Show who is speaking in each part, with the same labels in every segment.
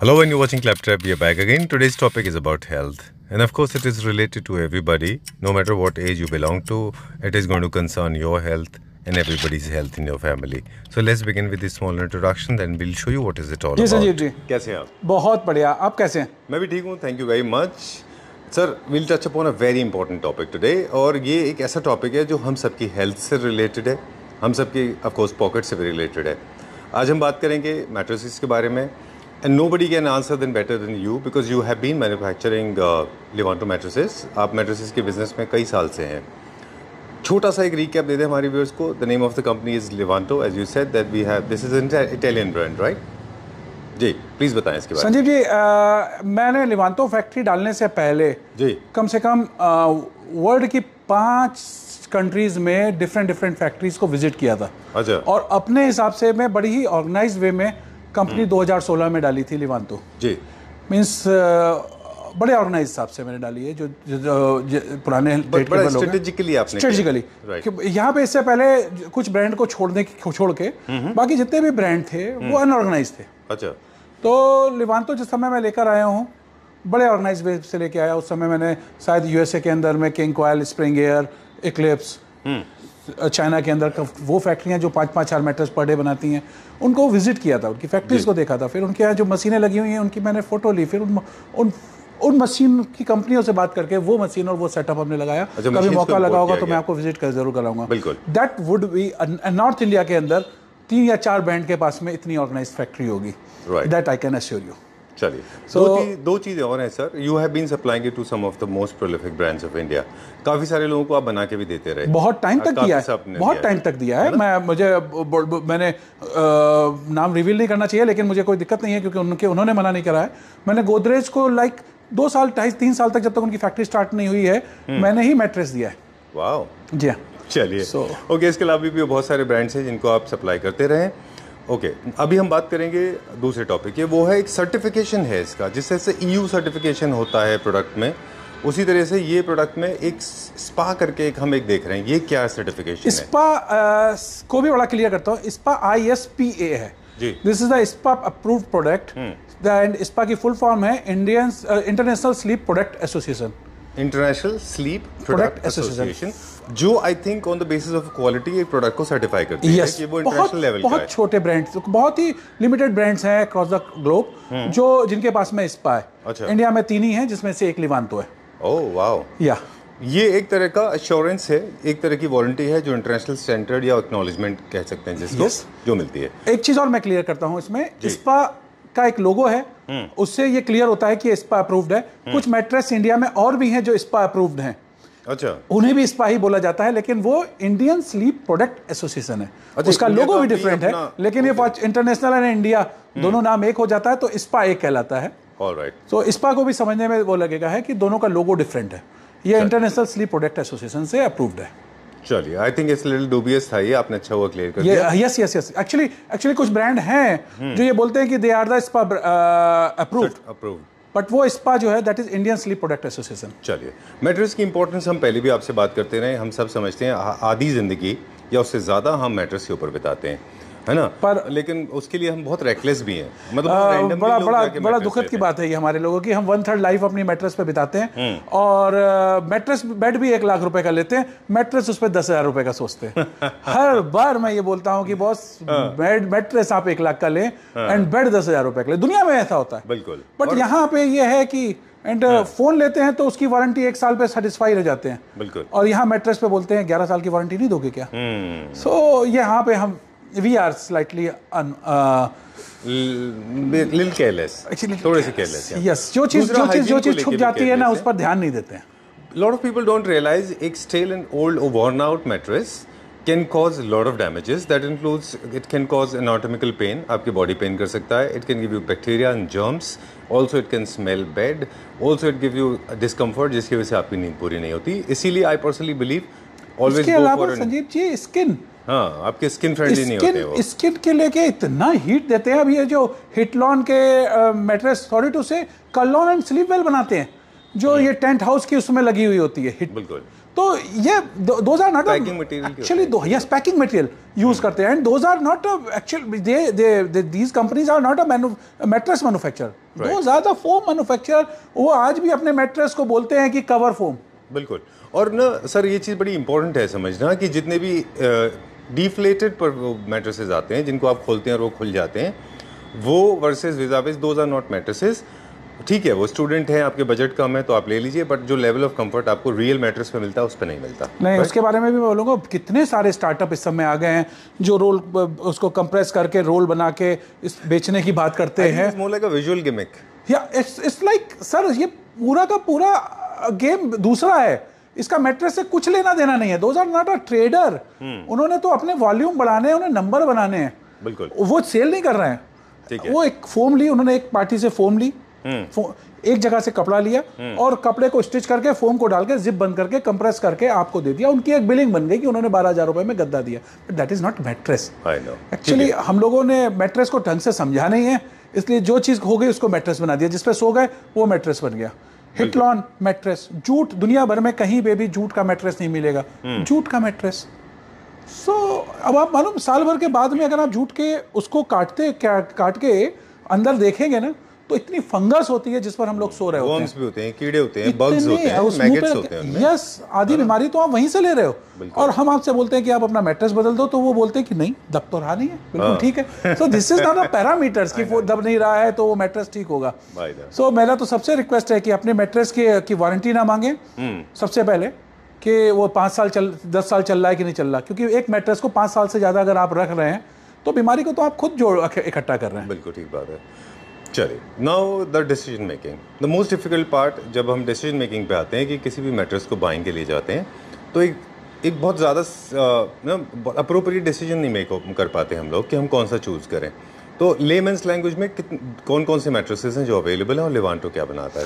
Speaker 1: Hello and you're watching Claptrap, we are back again. Today's topic is about health. And of course it is related to everybody, no matter what age you belong to, it is going to concern your health and everybody's health in your family. So let's begin with this small introduction, then we'll show you what is it all yes, about. जी जी कैसे हैं आप बहुत बढ़िया आप कैसे हैं मैं भी ठीक हूँ thank you very much sir will touch upon a very important topic today और ये एक ऐसा टॉपिक है जो हम सबकी हेल्थ से Hum sab ki, of course, pocket se भी रिलेटेड है आज हम बात करेंगे मेट्रोसिस के बारे में And nobody can answer them better than you because you have been manufacturing uh, Levanto mattresses. आप mattresses के business में कई साल से हैं छोटा सा एक रिकैप दे दें हमारे व्यूअर्स को the name of the company is Livanto as you said that we have this is an Italian brand right जी प्लीज़ बताएं इसके बारे में संजीव
Speaker 2: जी आ, मैंने लिवांतो फैक्ट्री डालने से पहले जी कम से कम वर्ल्ड की पांच कंट्रीज़ में डिफरेंट डिफरेंट फैक्ट्रीज़ को विजिट किया था अच्छा और अपने हिसाब से मैं बड़ी ही ऑर्गेनाइज वे में कंपनी 2016 हम्म। में डाली थी लिवानतो जी मीन्स बड़े ऑर्गेनाइज हिसाब से मैंने डाली है जो, जो, जो पुराने स्ट्रेटेजिकली स्ट्रेटेजिकली यहाँ पे इससे पहले कुछ ब्रांड को छोड़ने छोड़ के हम्म। बाकी जितने भी ब्रांड थे वो अनऑर्गेनाइज हम्म।
Speaker 1: थे अच्छा
Speaker 2: तो लिवानतो जिस समय मैं लेकर आया हूँ बड़े ऑर्गेनाइज वे से लेके आया उस समय मैंने शायद यूएसए के अंदर में King Koil Spring Air Eclipse China के अंदर वो फैक्ट्रियाँ जो पाँच पाँच चार मैटर्स पर डे बनाती हैं उनको विजिट किया था उनकी फैक्ट्रीज़ को देखा था फिर उनके यहाँ जो मशीनें लगी हुई हैं उनकी मैंने फ़ोटो ली फिर उन उन उन मशीन की कंपनियों से बात करके वो मशीन और वो सेटअप हमने लगाया अच्छा, कभी मौका लगा होगा तो मैं आपको विजिट कर जरूर कराऊंगा that would be North India के अंदर तीन या चार बैंड के पास में इतनी ऑर्गेनाइज फैक्ट्री होगी that I can assure you
Speaker 1: चलिए so, दो चीज दो चीज़ें और हैं sir you have been supplying to some of the most prolific brands of India काफ़ी सारे लोगों को आप बना के भी देते रहे बहुत टाइम तक दिया है बहुत टाइम
Speaker 2: तक दिया है मैं मुझे ब, ब, मैंने आ, नाम रिवील नहीं करना चाहिए लेकिन मुझे कोई दिक्कत नहीं है क्योंकि उनके उन्होंने मना नहीं करा है मैंने गोदरेज को लाइक दो साल ढाई तीन साल तक जब तक उनकी फैक्ट्री स्टार्ट नहीं हुई है हम्म। मैंने ही मेट्रेस दिया है
Speaker 1: वाह जी हाँ चलिए ओके इसके अलावा भी बहुत सारे ब्रांड्स हैं जिनको आप सप्लाई करते रहें ओके okay, अभी हम बात करेंगे दूसरे टॉपिक के वो है एक सर्टिफिकेशन है इसका जिस तरह से ई e सर्टिफिकेशन होता है प्रोडक्ट में उसी तरह से ये प्रोडक्ट में एक स्पा करके एक हम एक देख रहे हैं ये क्या सर्टिफिकेशन स्पा
Speaker 2: को भी बड़ा क्लियर करता हूँ spa I S P A है this is the spa approve product and spa की फुल फॉर्म है Indian International Sleep Product Association
Speaker 1: International Sleep Product Association जो I think on the basis of quality एक product को certify करती yes, है कि वो इंटरनेशनल लेवल बहुत का है।
Speaker 2: छोटे ब्रांड्स तो बहुत ही लिमिटेड ब्रांड्स हैं अक्रॉस द
Speaker 1: ग्लोब जो जिनके पास में स्पा है अच्छा। इंडिया में तीन ही हैं जिसमें से एक लिवांतो है ओह वाओ या ये एक तरह का अश्योरेंस है एक तरह की वारंटी है जो इंटरनेशनल स्टैंडर्ड या एक्नॉलेजमेंट कह सकते हैं जिसको yes. जो मिलती है एक चीज़ और मैं क्लियर करता हूँ इसमें स्पा
Speaker 2: का एक लोगो है हम्म। उससे ये क्लियर होता है कि स्पा अप्रूव्ड है हम्म। कुछ मैट्रेस इंडिया में और भी हैं जो स्पा अप्रूव्ड हैं अच्छा उन्हें भी स्पाही बोला जाता है लेकिन वो इंडियन स्लीप प्रोडक्ट एसोसिएशन है अच्छा, उसका लोगो भी डिफरेंट है लेकिन ये इंटरनेशनल एंड इंडिया दोनों नाम एक हो जाता है तो स्पा एक कहलाता है तो स्पा को भी समझने में वो लगेगा है कि दोनों का लोगो डिफरेंट
Speaker 1: है ये
Speaker 2: इंटरनेशनल स्लीप प्रोडक्ट एसोसिएशन से
Speaker 1: अप्रूव्ड है चलिए I think it's little dubious था ये आपने अच्छा हुआ क्लियर कर दिया yes
Speaker 2: yes yes actually actually कुछ ब्रांड हैं हम्म। जो ये बोलते हैं कि they are the spa approved approved but वो इस्पा जो है that is Indian Sleep Product Association
Speaker 1: चलिए मैट्रेस की इंपॉर्टेंस हम पहले भी आपसे बात करते रहे हम सब समझते हैं आधी ज़िंदगी या उससे ज़्यादा हम मैट्रेस के ऊपर बिताते हैं है ना पर लेकिन उसके लिए हम बहुत रेकलेस भी हैं मतलब आ, बड़ा बड़ा बड़ा
Speaker 2: दुखद की बात है ये हमारे लोगों की हम वन थर्ड लाइफ अपनी मेट्रेस पे बिताते हैं हम्म। और मेट्रेस बेड भी एक लाख रुपए का लेते हैं मेट्रेस उस पर दस हजार रुपए का सोचते हैं हर बार मैं ये बोलता हूँ कि हम्म। बॉस बेड हाँ। मेट्रेस आप एक लाख का लें एंड हाँ। बेड दस हजार रुपए का ले दुनिया में ऐसा होता है बिल्कुल बट यहाँ पे ये है कि एंड फोन uh, हाँ। लेते हैं तो उसकी वारंटी एक साल पे सेटिस्फाई रह जाते हैं बिल्कुल और यहाँ मेट्रेस पे बोलते हैं ग्यारह साल की वारंटी नहीं दोगे क्या सो हम्म। so, यहाँ पे हम we are slightly un, uh, little
Speaker 1: careless actually थोड़े से careless yeah. yes जो चीज जो चीज जो चीज छुप जाती है ना उस पर
Speaker 2: ध्यान नहीं देते हैं
Speaker 1: lot of people don't realize a stale and old or worn out mattress can cause a lot of damages. That includes it can cause anatomical pain. आपके body pain कर सकता है. It can give you bacteria and germs. Also it can smell bad. Also it give you discomfort जिसकी वजह से आपकी नींद पूरी नहीं होती. इसीलिए I personally believe इसके अलावा संजीव
Speaker 2: जी स्किन
Speaker 1: हाँ आपके स्किन फ्रेंडली नहीं होते वो
Speaker 2: स्किन के लेके इतना हीट देते हैं अब ये जो हिटलॉन के मैट्रेस सॉरी टू से कलॉन एंड स्लीप वेल बनाते हैं जो हम्म। ये टेंट हाउस की उसमें लगी हुई होती है हिट बिल्कुल तो ये those are not packing material actually yes packing material use करते हैं and those are not actually they they these companies are not a mattress manufacture those are the foam manufacture वो आज भी अपने मैट्रेस को बोलते हैं कि कवर फोम
Speaker 1: बिल्कुल और ना सर ये चीज़ बड़ी इंपॉर्टेंट है समझना कि जितने भी डिफ्लेटेड पर मेट्रसेज आते हैं जिनको आप खोलते हैं और वो खुल जाते हैं वो versus vis-a-vis those are not mattresses ठीक है वो स्टूडेंट हैं आपके बजट कम है तो आप ले लीजिए बट जो लेवल ऑफ कंफर्ट आपको रियल मैट्रेस पे मिलता है उस पर नहीं मिलता नहीं उसके
Speaker 2: बारे में भी मैं बोलूँगा कितने सारे स्टार्टअप इस समय आ गए हैं जो रोल उसको कंप्रेस करके रोल बना के इस बेचने की बात करते हैं विजुअल गेमिक या इट्स लाइक सर ये पूरा का पूरा गेम दूसरा है इसका मेट्रेस से कुछ लेना देना नहीं है those are not a trader उन्होंने तो अपने वॉल्यूम बढ़ाने हैं उन्हें नंबर बनाने हैं बिल्कुल वो सेल नहीं कर रहे हैं ठीक है वो एक फोम ली उन्होंने एक पार्टी से फोम ली हम्म। फो, एक जगह से कपड़ा लिया हम्म। और कपड़े को स्टिच करके फोम को डाल के जिप बंद करके कंप्रेस करके आपको दे दिया उनकी एक बिलिंग बन गई कि उन्होंने बारह हजार रुपए में गद्दा दिया but that is not mattress actually हम लोगों ने मैट्रेस को ढंग से समझा नहीं है इसलिए जो चीज़ हो गई उसको मैट्रेस बना दिया जिसपे सो गए वो मैट्रेस बन गया हिटलॉन मैट्रेस जूट दुनिया भर में कहीं पे भी जूट का मैट्रेस नहीं मिलेगा हम्म। जूट का मैट्रेस सो so, अब आप मालूम साल भर के बाद में अगर आप जूट के उसको काटते क्या काट के अंदर देखेंगे ना तो इतनी फंगस होती है जिस पर हम लोग सो रहे होते हैं
Speaker 1: भी होते हैं कीड़े होते हैं बग्स होते हैं मैगेट्स होते हैं
Speaker 2: यस आधी बीमारी तो आप वहीं से ले रहे हो और हम आपसे बोलते हैं कि आप अपना मैट्रेस बदल दो तो वो बोलते हैं कि नहीं दब तो रहा नहीं है बिल्कुल हाँ। ठीक है so this is not a parameters कि दब नहीं रहा है तो वो मैट्रेस ठीक होगा सो मेरा तो सबसे रिक्वेस्ट है कि अपने मैट्रेस के की वारंटी ना मांगे हम्म। सबसे पहले कि वो पाँच साल चल दस साल चल रहा है कि नहीं चल रहा क्योंकि एक मैट्रेस को पाँच साल से ज़्यादा अगर आप रख रहे हैं तो बीमारी को तो आप खुद जोड़ इकट्ठा कर रहे हैं बिल्कुल ठीक बात है
Speaker 1: चलिए now the decision making the most difficult part जब हम डिसीजन मेकिंग पे आते हैं कि किसी भी मैटर्स को बाइंग के लिए जाते हैं तो एक एक बहुत ज़्यादा ना अप्रोप्रिएट डिसीजन नहीं मेक कर पाते हम लोग कि हम कौन सा चूज़ करें तो लेमेंस लैंग्वेज में कौन कौन से मैट्रिसेस हैं जो अवेलेबल हैं और लेवांटो क्या बनाता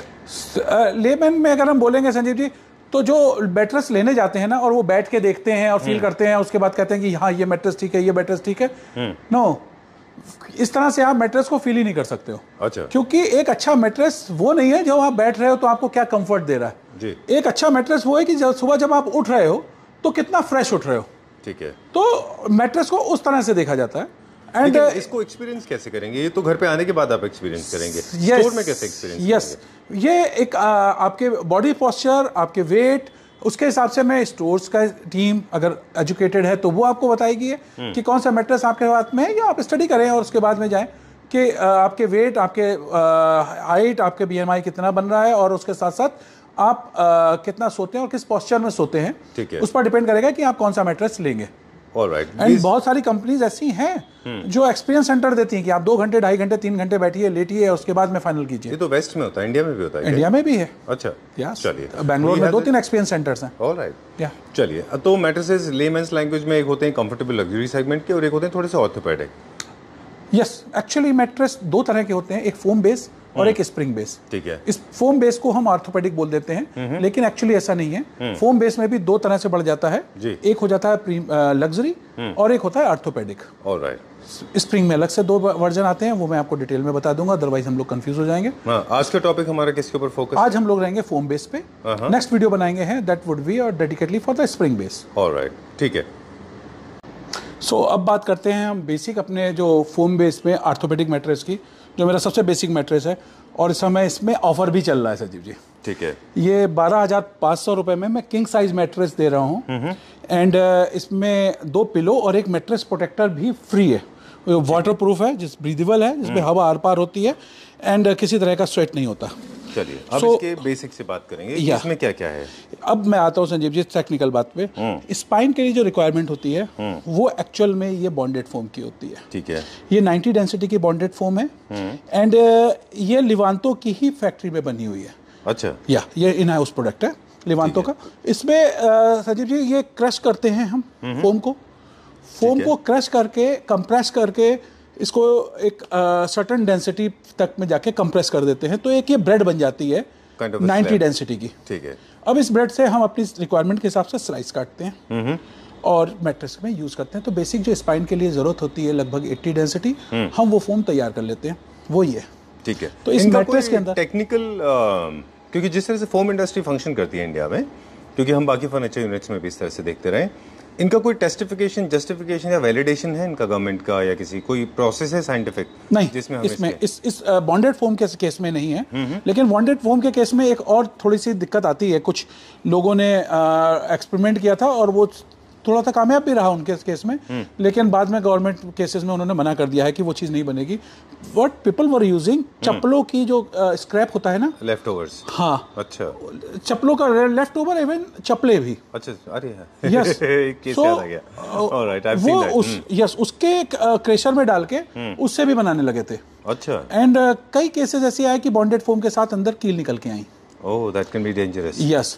Speaker 2: है लेमेन में अगर हम बोलेंगे संजीव जी तो जो मेट्रेस लेने जाते हैं ना और वो बैठ के देखते हैं और फील हम्म। करते हैं उसके बाद कहते हैं कि हाँ ये मेट्रेस ठीक है ये मैट्रेस ठीक है नो हम्म। इस तरह से आप मेट्रेस को फील ही नहीं कर सकते हो अच्छा क्योंकि एक अच्छा मेट्रेस वो नहीं है जो आप बैठ रहे हो तो आपको क्या कंफर्ट दे रहा है जी एक अच्छा मेट्रेस वो है कि जब सुबह जब आप उठ रहे हो तो कितना फ्रेश उठ रहे हो ठीक है तो मेट्रेस को उस तरह से देखा जाता है
Speaker 1: एंड uh, इसको एक्सपीरियंस कैसे करेंगे ये तो घर पे आने के बाद आप एक्सपीरियंस करेंगे yes, स्टोर में कैसे एक्सपीरियंस
Speaker 2: यस yes,
Speaker 1: ये एक आ, आपके बॉडी पॉस्चर
Speaker 2: आपके वेट उसके हिसाब से मैं स्टोर्स का टीम अगर एजुकेटेड है तो वो आपको बताएगी हम्म। कि कौन सा मेट्रेस आपके हाथ में है या आप स्टडी करें और उसके बाद में जाएँ कि आपके वेट आपके हाइट आपके बीएमआई कितना बन रहा है और उसके साथ साथ आप आ, कितना सोते हैं और किस पॉस्चर में सोते हैं है। उस पर डिपेंड करेगा कि आप कौन सा मेट्रेस लेंगे
Speaker 1: Right. बहुत
Speaker 2: सारी कंपनीज ऐसी हैं hmm. जो एक्सपीरियंस सेंटर देती हैं कि आप दो घंटे ढाई घंटे तीन घंटे बैठिए
Speaker 1: लेटिए उसके बाद में फाइनल कीजिए ये तो वेस्ट में होता है इंडिया में भी होता है इंडिया में भी है अच्छा चलिए बैंगलोर uh, में दो
Speaker 2: तीन एक्सपीरियंस सेंटर्स
Speaker 1: हैं चलिए तो मैट्रेसेस लेमेंस लैंग्वेज में एक होते हैं कंफर्टेबल लग्जरी सेगमेंट के और एक होते हैं थोड़े से ऑर्थोपेडिक
Speaker 2: यस एक्चुअली मैट्रेस दो तरह के होते हैं एक फोम बेस्ड और एक स्प्रिंग हम्म। बेस ठीक है इस फोम बेस को हम आर्थोपेडिक बोल देते हैं हम्म। लेकिन एक्चुअली ऐसा नहीं है फोम हम्म। बेस में भी दो तरह से बढ़ जाता है एक हो जाता है लग्जरी और एक होता है आर्थोपेडिक स्प्रिंग में अलग से दो वर्जन आते हैं वो मैं आपको डिटेल में बता दूंगा अदरवाइज हम लोग कंफ्यूज हो जाएंगे
Speaker 1: हाँ, आज का टॉपिक हमारा किसके ऊपर फोकस आज हम
Speaker 2: लोग रहेंगे फोम बेस पे
Speaker 1: नेक्स्ट
Speaker 2: हाँ, वीडियो हाँ। बनाएंगे हैं दैट वुड बी और dedicatedly for the spring base
Speaker 1: alright ठीक है
Speaker 2: सो अब बात करते हैं हम बेसिक अपने जो फोम बेस में आर्थोपेडिक मैट्रेस की जो मेरा सबसे बेसिक मेट्रेस है और इस समय इसमें ऑफर भी चल रहा है सजीव जी ठीक है ये बारह हजार पाँच सौ रुपये में मैं किंग साइज मेट्रेस दे रहा हूँ एंड uh, इसमें दो पिलो और एक मेट्रेस प्रोटेक्टर भी फ्री है वाटर प्रूफ है जिस ब्रीदेबल है जिसमें हम्म। हवा आर पार होती है एंड uh, किसी तरह का स्वेट नहीं होता
Speaker 1: चलिए अब so, इसके बेसिक से बात करेंगे इसमें क्या क्या है
Speaker 2: अब मैं आता हूँ संजीव जी
Speaker 1: टेक्निकल बात पे
Speaker 2: स्पाइन हम्म। के लिए जो रिक्वायरमेंट होती है हम्म। वो एक्चुअल में ये बॉन्डेड फोम की होती है ठीक है ये नाइनटी डेंसिटी की बॉन्डेड फोम है एंड हम्म। uh, ये लिवानतो की ही फैक्ट्री में बनी हुई है अच्छा या ये इन हाउस प्रोडक्ट है लिवानतो का इसमें uh, संजीव जी ये क्रश करते हैं हम फोम को फोम को क्रश करके कंप्रेस करके इसको एक सर्टन डेंसिटी तक में जाके कंप्रेस कर देते हैं तो एक ये ब्रेड बन जाती है नाइन्टी डेंसिटी की ठीक है अब इस ब्रेड से हम अपनी रिक्वायरमेंट के हिसाब से स्लाइस काटते हैं हम्म हम्म। और मैट्रिक्स में यूज़ करते हैं तो बेसिक जो स्पाइन के लिए ज़रूरत होती है लगभग 80 डेंसिटी हम्म। हम वो फोम तैयार कर लेते हैं वो ये
Speaker 1: ठीक है तो इस मैट्रिक्स के अंदर टेक्निकल क्योंकि जिस तरह से फोम इंडस्ट्री फंक्शन करती है इंडिया में क्योंकि हम बाकी फर्नीचर यूनिट्स में भी इस तरह से देखते रहे इनका कोई टेस्टिफिकेशन जस्टिफिकेशन या वैलिडेशन है इनका गवर्नमेंट का या किसी कोई प्रोसेस है साइंटिफिक नहीं जिसमें इसमें
Speaker 2: इस इस बॉन्डेड फॉर्म के केस में नहीं है हम्म, हम्म। लेकिन बॉन्डेड फॉर्म के केस में एक और थोड़ी सी दिक्कत आती है कुछ लोगों ने एक्सपेरिमेंट किया था और वो थोड़ा सा कामयाब भी रहा उनके केस में हम्म। लेकिन बाद में गवर्नमेंट केसेस में उन्होंने मना कर दिया है कि वो चीज़ नहीं बनेगी वट पीपल वर यूजिंग चप्पलों की जो स्क्रैप uh, होता है ना
Speaker 1: लेफ्ट ओवर हाँ अच्छा
Speaker 2: चप्पलों का लेफ्ट ओवर इवन चप्पले भी
Speaker 1: अच्छा, अच्छा अरे यस सो वो उस
Speaker 2: यस हम्म। उसके क्रेशर में डाल के हम्म। उससे भी बनाने लगे थे अच्छा एंड कई केसेस ऐसे आए कि बॉन्डेड फोम के साथ अंदर कील निकल के आई
Speaker 1: oh that can be dangerous yes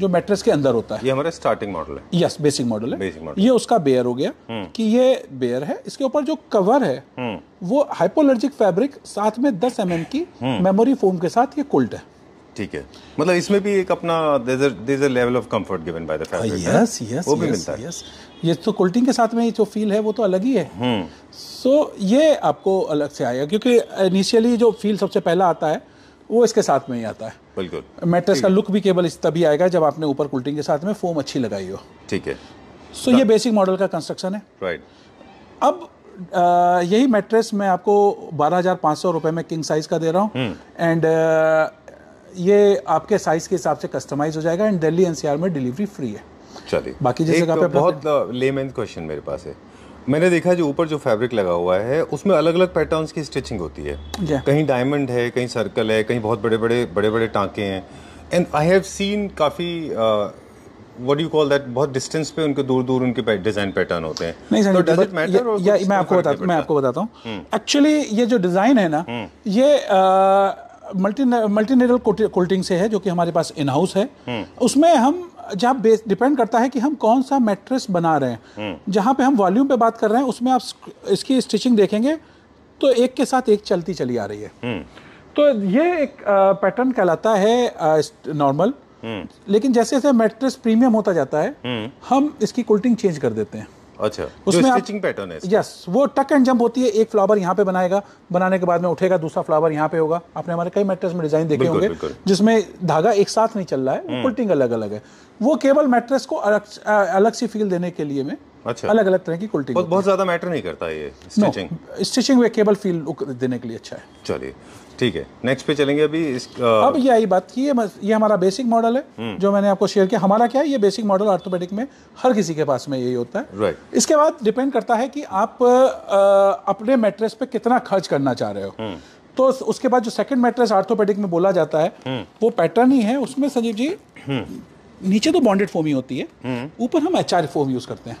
Speaker 2: जो मेट्रेस के अंदर होता है
Speaker 1: ये हमारा स्टार्टिंग मॉडल है यस बेसिक मॉडल है बेसिक मॉडल
Speaker 2: ये उसका बेयर हो गया हम्म। कि ये बेयर है इसके ऊपर जो कवर है हम्म। वो हाइपोलर्जिक फैब्रिक साथ में दस एम mm की मेमोरी फोम हम्म। के साथ ये कुल्ट है
Speaker 1: ठीक है मतलब इसमें भी एक अपना level of comfort given by the fabric yes yes वो भी मिलता है yes.
Speaker 2: ये तो कोल्टिंग के साथ में जो फील है वो तो अलग ही है सो so, ये आपको अलग से आएगा क्योंकि इनिशियली जो फील सबसे पहला आता है वो इसके साथ में ही आता है बिल्कुल मैट्रेस का लुक भी केवल तभी आएगा जब आपने ऊपर कुल्टिंग के साथ में फोम अच्छी लगाई हो ठीक है सो ये बेसिक मॉडल का कंस्ट्रक्शन है राइट अब यही मैट्रेस मैं आपको बारह हज़ार पाँच सौ रुपये में किंग साइज़ का दे रहा हूँ एंड हम्म। ये आपके साइज़ के हिसाब से कस्टमाइज हो जाएगा एंड दिल्ली एनसीआर में डिलीवरी फ्री है
Speaker 1: चलिए बाकी जैसे एक बहुत लेमेन क्वेश्चन मेरे पास है मैंने देखा जो ऊपर जो फैब्रिक लगा हुआ है उसमें अलग अलग पैटर्न्स की स्टिचिंग होती है कहीं डायमंड है कहीं सर्कल है कहीं बहुत बड़े बड़े बड़े बड़े टाँके हैं एंड आई हैव सीन काफ़ी व्हाट यू कॉल दैट बहुत डिस्टेंस पे उनके दूर दूर उनके डिजाइन पैटर्न होते हैं नहीं
Speaker 2: सर मैटर मैं
Speaker 1: आपको बताता हूँ
Speaker 2: एक्चुअली हम्म। ये जो डिज़ाइन है ना हम्म। ये uh, मल्टी मल्टीनेरल कोल्टिंग से है जो कि हमारे पास इन हाउस है हम्म। उसमें हम जहाँ बेस डिपेंड करता है कि हम कौन सा मैट्रेस बना रहे हैं हम्म। जहाँ पे हम वॉल्यूम पे बात कर रहे हैं उसमें आप इसकी स्टिचिंग देखेंगे तो एक के साथ एक चलती चली आ रही है हम्म। तो ये एक पैटर्न कहलाता है नॉर्मल लेकिन जैसे जैसे मैट्रेस प्रीमियम होता जाता है हम इसकी कोल्टिंग चेंज कर देते हैं
Speaker 1: अच्छा उसमें स्टिचिंग पैटर्न है
Speaker 2: यस वो टक एंड जंप होती है एक फ्लावर यहाँ पे बनाएगा बनाने के बाद में उठेगा दूसरा फ्लावर यहाँ पे होगा आपने हमारे कई मैट्रेस में डिजाइन देखे होंगे जिसमें धागा एक साथ नहीं चल रहा है उल्टिंग अलग अलग है वो केवल मैट्रेस को अलग सी फील देने के लिए में
Speaker 1: अच्छा अलग अलग तरह की कुल्टिंग बहुत, ज्यादा मैटर नहीं करता ये स्टिचिंग
Speaker 2: स्टिचिंग वे केबल फील देने के लिए अच्छा है
Speaker 1: चलिए ठीक है नेक्स्ट पे चलेंगे अभी इस आ... अब
Speaker 2: ये आई बात की है ये हमारा बेसिक मॉडल है हम्म। जो मैंने आपको शेयर किया हमारा क्या है ये बेसिक मॉडल ऑर्थोपेडिक में हर किसी के पास में यही होता है राइट right. इसके बाद डिपेंड करता है कि आप आ, अपने मेट्रेस पे कितना खर्च करना चाह रहे हो हम्म। तो उसके बाद जो सेकंड मेट्रेस आर्थोपेडिक में बोला जाता है हम्म। वो पैटर्न ही है उसमें संजीव जी नीचे तो बॉन्डेड फोम ही होती है ऊपर हम एच फोम यूज करते हैं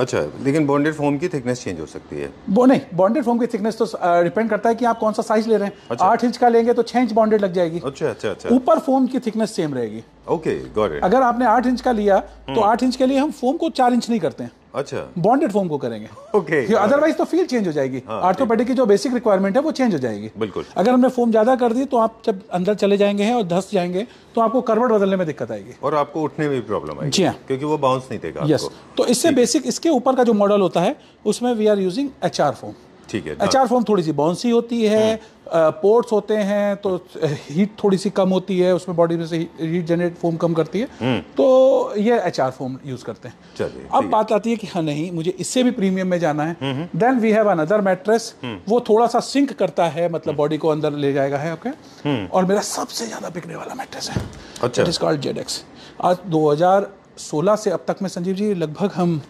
Speaker 1: अच्छा लेकिन बॉन्डेड फोम की थिकनेस चेंज हो सकती है
Speaker 2: वो नहीं बॉन्डेड फोम की थिकनेस तो डिपेंड करता है कि आप कौन सा साइज ले रहे हैं अच्छा। आठ इंच का लेंगे तो छह इंच
Speaker 1: बॉन्डेड लग जाएगी अच्छा अच्छा अच्छा ऊपर
Speaker 2: फोम की थिकनेस सेम
Speaker 1: रहेगी ओके इट
Speaker 2: अगर आपने आठ इंच का लिया तो हम्म। आठ इंच के लिए हम फोम को चार इंच नहीं करते हैं अच्छा बॉन्डेड फॉर्म को करेंगे
Speaker 1: ओके अदरवाइज
Speaker 2: तो फील चेंज हो जाएगी आर्थोपेडिक हाँ, की जो बेसिक रिक्वायरमेंट है वो चेंज हो जाएगी बिल्कुल अगर हमने फॉर्म ज्यादा कर दी तो आप जब अंदर चले जाएंगे और धस जाएंगे तो आपको करवट बदलने में दिक्कत आएगी
Speaker 1: और आपको उठने में भी प्रॉब्लम आएगी जी हाँ क्योंकि वो बाउंस नहीं देगा यस
Speaker 2: तो इससे बेसिक इसके ऊपर का जो मॉडल होता है उसमें we are using H foam ठीक है हाँ। एचआर फॉर्म थोड़ी सी बाउंसी होती है पोर्ट्स हम्म। होते हैं तो हीट थोड़ी सी कम होती है उसमें बॉडी में से हीट जनरेट फोम कम करती है हम्म। तो ये अचार फोम यूज करते
Speaker 1: हैं अब
Speaker 2: बात आती है कि हाँ नहीं मुझे इससे भी प्रीमियम में जाना है then we have another mattress वो थोड़ा सा सिंक करता है मतलब बॉडी हम्म। को अंदर ले जाएगा है ओके और मेरा सबसे ज्यादा बिकने वाला मैट्रेस है अच्छा इट इज कॉल्ड जेडेक्स आज 2016 से अब तक में संजीव जी लगभग हम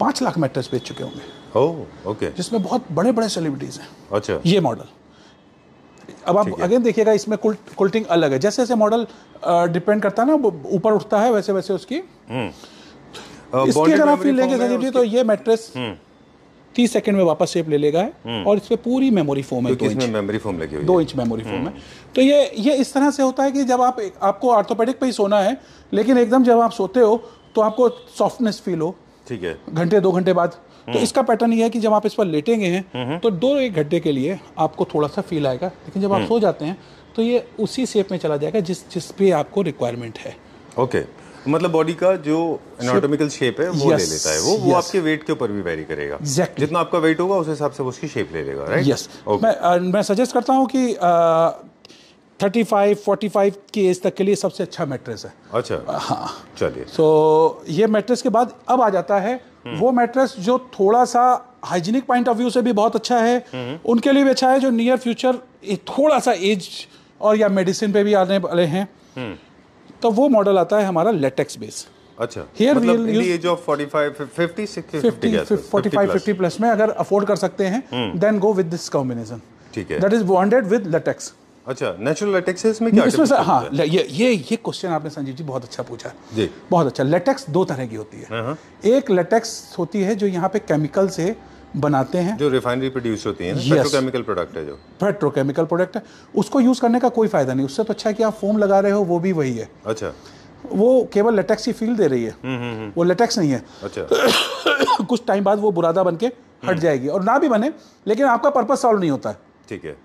Speaker 2: पाँच लाख मैट्रेस बेच चुके होंगे ओके oh, जिसमें बहुत बड़े बड़े सेलिब्रिटीज हैं अच्छा ये मॉडल अब आप अगेन देखिएगा इसमें कुल्ट, कुल्टिंग अलग है जैसे जैसे मॉडल डिपेंड करता है ना ऊपर उठता है वैसे वैसे उसकी uh,
Speaker 1: अगर आप लेंगे तो
Speaker 2: ये मैट्रेस हम्म। तीस सेकंड में वापस शेप ले लेगा है हम्म। और इस पर पूरी मेमोरी फोम है तो दो मेमोरी फोम लगी हुई दो इंच मेमोरी फोम है तो ये ये इस तरह से होता है कि जब आप आपको आर्थोपेडिक पे ही सोना है लेकिन एकदम जब आप सोते हो तो आपको सॉफ्टनेस फील हो ठीक है घंटे दो घंटे बाद तो हम्म। इसका पैटर्न ये है कि जब आप इस पर लेटेंगे हैं हम्म। तो दो एक घंटे के लिए आपको थोड़ा सा फील आएगा लेकिन जब आप हम्म। सो जाते हैं तो ये उसी शेप में चला जाएगा जिस जिस पे आपको
Speaker 1: रिक्वायरमेंट है ओके मतलब बॉडी का जो एनाटॉमिकल शेप है वो ले लेता है वो वो आपके वेट के ऊपर भी वेरी करेगा exactly. जितना आपका वेट होगा उस हिसाब से वो उसकी शेप ले लेगा राइट यस yes. मैं
Speaker 2: मैं सजेस्ट करता हूँ कि थर्टी फाइव फोर्टी फाइव की एज तक के लिए सबसे अच्छा मैट्रेस है
Speaker 1: अच्छा हाँ चलिए
Speaker 2: सो so, ये मैट्रेस के बाद अब आ जाता है हम्म। वो मैट्रेस जो थोड़ा सा हाइजीनिक पॉइंट ऑफ व्यू से भी बहुत अच्छा है हम्म। उनके लिए भी अच्छा है जो नियर फ्यूचर थोड़ा सा एज और या मेडिसिन पे भी आने वाले हैं हम्म। तो वो मॉडल आता है हमारा लेटेक्स बेस
Speaker 1: अच्छा मतलब we'll use, 45 50 50 50
Speaker 2: प्लस में अगर अफोर्ड कर सकते हैं then go with this combination ठीक है that is wanted with latex
Speaker 1: अच्छा नेचुरल लेटेक्स है इसमें क्या इसमें सर हाँ ये ये ये
Speaker 2: क्वेश्चन आपने संजीव जी बहुत अच्छा पूछा जी बहुत अच्छा लेटेक्स दो तरह की होती है हाँ, हाँ। एक लेटेक्स होती है जो यहाँ पे केमिकल से बनाते हैं
Speaker 1: जो रिफाइनरी प्रोड्यूस होती है पेट्रोकेमिकल प्रोडक्ट है जो
Speaker 2: पेट्रोकेमिकल प्रोडक्ट है उसको यूज़ करने का कोई फ़ायदा नहीं उससे तो अच्छा है कि आप फोम लगा रहे हो वो भी वही है अच्छा वो केवल लेटेक्स ही फील दे रही है
Speaker 1: हम्म, हम्म, हम्म।
Speaker 2: वो लेटेक्स नहीं है
Speaker 1: अच्छा
Speaker 2: कुछ टाइम बाद वो बुरादा बन के हट जाएगी और ना भी बने लेकिन आपका पर्पज सॉल्व नहीं होता है ठीक है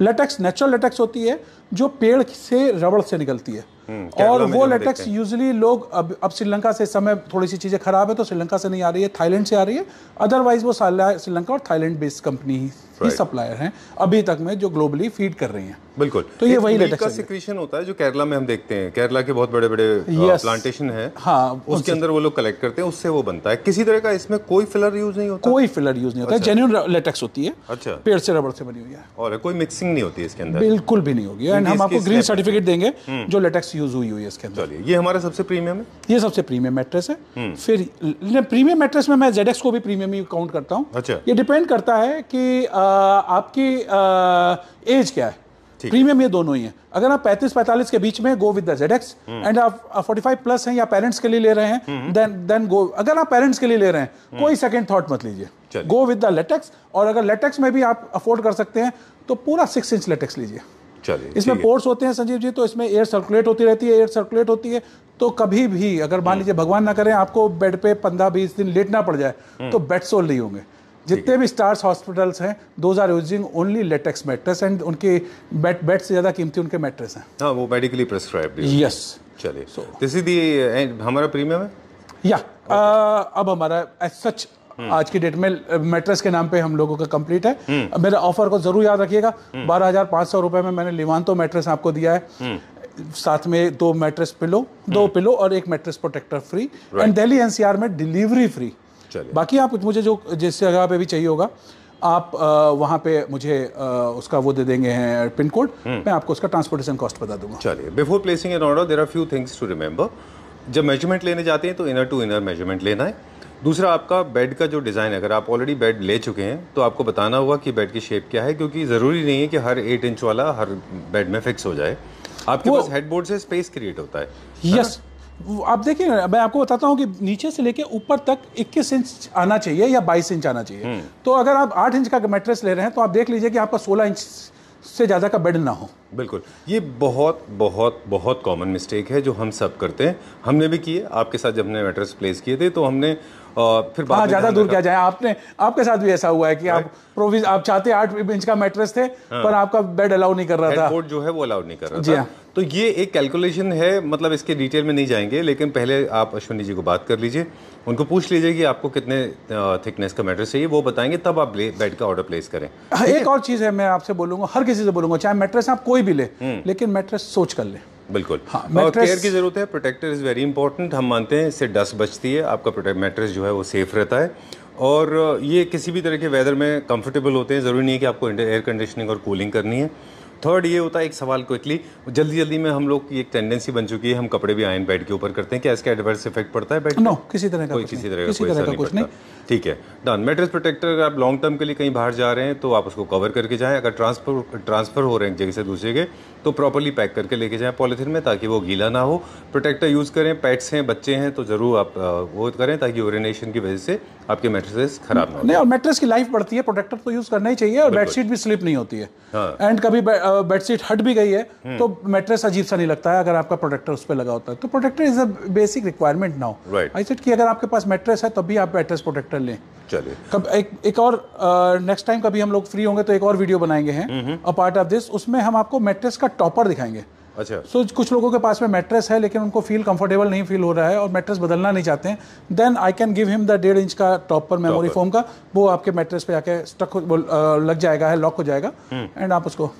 Speaker 2: लेटेक्स नेचुरल लेटेक्स होती है जो पेड़ से रबड़ से निकलती है
Speaker 1: हम्म, और वो लेटेक्स
Speaker 2: यूजली लोग अब अब श्रीलंका से समय थोड़ी सी चीज़ें खराब है तो श्रीलंका से नहीं आ रही है थाईलैंड से आ रही है अदरवाइज वो श्रीलंका और थाईलैंड बेस्ड कंपनी ही ही सप्लायर हैं अभी तक में जो ग्लोबली फीड कर रही हैं
Speaker 1: बिल्कुल तो ये वही लेटेस्ट का सिक्रीशन होता है जो केरला में हम देखते हैं केरला के बहुत बड़े बड़े uh, yes. प्लांटेशन है
Speaker 2: हाँ उसके अंदर
Speaker 1: वो लोग कलेक्ट करते हैं उससे वो बनता है किसी तरह का इसमें कोई फिलर यूज नहीं होता कोई फिलर यूज नहीं होता अच्छा। जेन्यून लेटेक्स होती है अच्छा
Speaker 2: पेड़ से रबड़ से बनी हुई है और कोई मिक्सिंग नहीं होती इसके अंदर बिल्कुल भी नहीं होगी एंड हम आपको ग्रीन सर्टिफिकेट देंगे हम्म। जो लेटेक्स यूज हुई हुई है इसके अंदर ये हमारा सबसे प्रीमियम है ये सबसे प्रीमियम मेट्रेस है हम्म। फिर प्रीमियम मेट्रेस में मैं जेडेक्स को भी प्रीमियम ही काउंट करता हूँ अच्छा। ये डिपेंड करता है कि uh, आपकी एज क्या है प्रीमियम ये दोनों ही है अगर आप 35 45 के बीच में go with the latex and आप 45 प्लस हैं या पेरेंट्स के लिए ले रहे हैं देन देन गो अगर आप पेरेंट्स के लिए ले रहे हैं कोई सेकंड हम्म। थॉट मत लीजिए गो विद द लेटेक्स और अगर लेटेक्स में भी आप अफोर्ड कर सकते हैं तो पूरा सिक्स इंच लेटेक्स लीजिए इसमें पोर्स होते हैं संजीव जी तो इसमें एयर सर्कुलेट होती रहती है एयर सर्कुलेट होती है तो कभी भी अगर मान हम्म। लीजिए भगवान ना करें आपको बेड पे पंद्रह बीस दिन लेटना पड़ जाए हम्म। तो बेड सोल नहीं होंगे जितने भी स्टार्स हॉस्पिटल्स हैं those are using only latex mattress and उनके बेड बेड से ज़्यादा कीमती उनके मैट्रेस हैं
Speaker 1: हाँ वो मेडिकली प्रेस्क्राइब यस चलिए सो दिस इज दी हमारा प्रीमियम है
Speaker 2: या uh, अब हमारा एज सच हम्म। आज की डेट में मेट्रेस eh, के नाम पे हम लोगों का कंप्लीट है हम्म। मेरे ऑफर को जरूर याद रखिएगा हम्म। बारह हजार पांच सौ रुपए में मैंने लिवांतो मेट्रेस आपको दिया है साथ में दो मैट्रेस पिलो दो पिलो और एक mattress protector free and Delhi NCR में डिलीवरी फ्री बाकी आप मुझे जो जिस जगह पे भी चाहिए होगा आप वहाँ पे मुझे उसका वो दे देंगे हैं पिन कोड हम्म। मैं आपको उसका ट्रांसपोर्टेशन कॉस्ट बता दूंगा
Speaker 1: चलिए before placing an order there are few things to remember जब मेजरमेंट लेने जाते हैं तो इनर टू इनर मेजरमेंट लेना है दूसरा आपका बेड का जो डिज़ाइन है अगर आप ऑलरेडी बेड ले चुके हैं तो आपको बताना होगा कि बेड की शेप क्या है क्योंकि ज़रूरी नहीं है कि हर एट इंच वाला हर बेड में फिक्स हो जाए आपके पास हेडबोर्ड से स्पेस क्रिएट होता है
Speaker 2: यस yes. आप देखिए मैं आपको बताता हूँ कि नीचे से लेके ऊपर तक 21 इंच आना चाहिए या 22 इंच आना चाहिए हम्म। तो अगर आप 8 इंच का मेट्रेस ले रहे हैं तो आप देख लीजिए कि आपका 16 इंच से ज़्यादा का बेड ना हो
Speaker 1: बिल्कुल ये बहुत बहुत बहुत कॉमन मिस्टेक है जो हम सब करते हैं हमने भी किए आपके साथ जब हमने मेट्रेस प्लेस किए थे तो हमने आ, फिर हाँ ज़्यादा दूर क्या
Speaker 2: जाए आपने आपके साथ भी ऐसा हुआ है कि आप प्रोविज आप चाहते आठ इंच का मैट्रेस थे
Speaker 1: हाँ। पर आपका बेड अलाउ नहीं कर रहा था जो है वो अलाउ नहीं कर रहा था हाँ। तो ये एक कैलकुलेशन है मतलब इसके डिटेल में नहीं जाएंगे लेकिन पहले आप अश्विनी जी को बात कर लीजिए उनको पूछ लीजिए कि आपको कितने थिकनेस का मैट्रेस चाहिए वो बताएंगे तब आप बेड का ऑर्डर प्लेस करें
Speaker 2: हाँ, एक और चीज़ है मैं आपसे बोलूँगा हर किसी से बोलूँगा चाहे मेट्रेस आप कोई भी ले हम्म। लेकिन मेट्रेस सोच कर लें
Speaker 1: बिल्कुल हाँ, और केयर की ज़रूरत है प्रोटेक्टर इज़ वेरी इंपॉर्टेंट हम मानते हैं इससे डस्ट बचती है आपका मेट्रेस जो है वो सेफ़ रहता है और ये किसी भी तरह के वेदर में कंफर्टेबल होते हैं ज़रूरी नहीं है कि आपको एयर कंडीशनिंग और कूलिंग करनी है थर्ड ये होता है एक सवाल क्विकली जल्दी जल्दी में हम लोग की एक टेंडेंसी बन चुकी है हम कपड़े भी आयन बेड के ऊपर करते हैं क्या इसका एडवर्स इफेक्ट पड़ता है बेड नो किसी तरह का कोई किसी तरह का कुछ नहीं ठीक है डन मेट्रेस प्रोटेक्टर अगर आप लॉन्ग टर्म के लिए कहीं बाहर जा रहे हैं तो आप उसको कवर करके जाएं अगर ट्रांसफर ट्रांसफर हो रहे हैं एक जगह से दूसरे के तो प्रॉपरली पैक करके लेके जाएं पॉलीथिन में ताकि वो गीला ना हो प्रोटेक्टर यूज़ करें पेट्स हैं बच्चे हैं तो ज़रूर आप वो करें ताकि ओरिनेशन की वजह से आपके मेट्रेस खराब ना हो नहीं और
Speaker 2: मेट्रेस की लाइफ बढ़ती है प्रोटेक्टर तो यूज़ करना ही चाहिए और बेडशीट भी स्लिप नहीं होती है एंड हाँ। कभी बेडशीट हट भी गई है हम्म। तो मेट्रेस अजीब सा नहीं लगता है अगर आपका प्रोटेक्टर उस पर लगा होता है तो protector is a basic requirement now I said कि अगर आपके पास मेट्रेस है तब भी आप मेट्रेस प्रोटेक्टर लें चलिए कब एक एक और नेक्स्ट टाइम कभी हम लोग फ्री होंगे तो एक और वीडियो बनाएंगे हैं अ पार्ट ऑफ दिस उसमें हम आपको मेट्रेस का टॉपर दिखाएंगे अच्छा सो so, कुछ लोगों के पास में मेट्रेस है लेकिन उनको फील कंफर्टेबल नहीं फील हो रहा है और मेट्रेस बदलना नहीं चाहते हैं then I can give him the डेढ़ इंच का टॉपर मेमोरी फोम का वो आपके मेट्रेस पे आके स्टक लग जाएगा है लॉक हो जाएगा एंड हम्म। आप उसको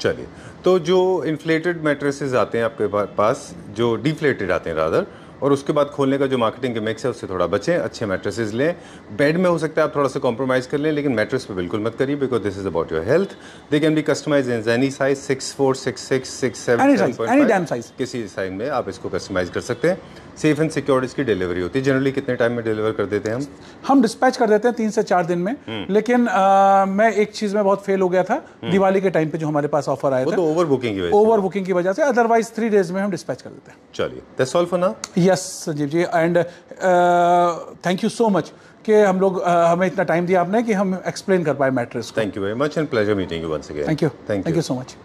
Speaker 1: चलिए तो जो इन्फ्लेटेड मेट्रेसेस आते हैं आपके पास जो डिफ्लेटेड आते हैं रादर और उसके बाद खोलने का जो मार्केटिंग के मिक्स है उससे थोड़ा बचें अच्छे मैट्रेसेस लें बेड में हो सकता है आप थोड़ा सा कॉम्प्रोमाइज़ कर लें लेकिन मैट्रेस पे बिल्कुल मत करिए because this is about your health they can be customize in any size six four six six six seven size किसी साइज में आप इसको कस्टमाइज कर सकते हैं सेफ एंड सिक्योर इसकी डिलीवरी होती है जनरली कितने टाइम में डिलीवर कर देते हैं हम
Speaker 2: हम डिस्पैच कर देते हैं तीन से चार दिन में हम्म। लेकिन आ, मैं एक चीज़ में बहुत फेल हो गया था हम्म। दिवाली के टाइम पे जो हमारे पास ऑफर आया था ओवर बुकिंग की वजह ओवर बुकिंग की वजह से अदरवाइज थ्री डेज में हम डिस्पैच कर देते हैं चलिए that's all for now yes Sanjeev ji and thank you so much कि हम लोग uh, हमें इतना टाइम दिया आपने कि हम एक्सप्लेन कर पाए matrix thank you very much and pleasure meeting you
Speaker 1: once again thank you thank you so much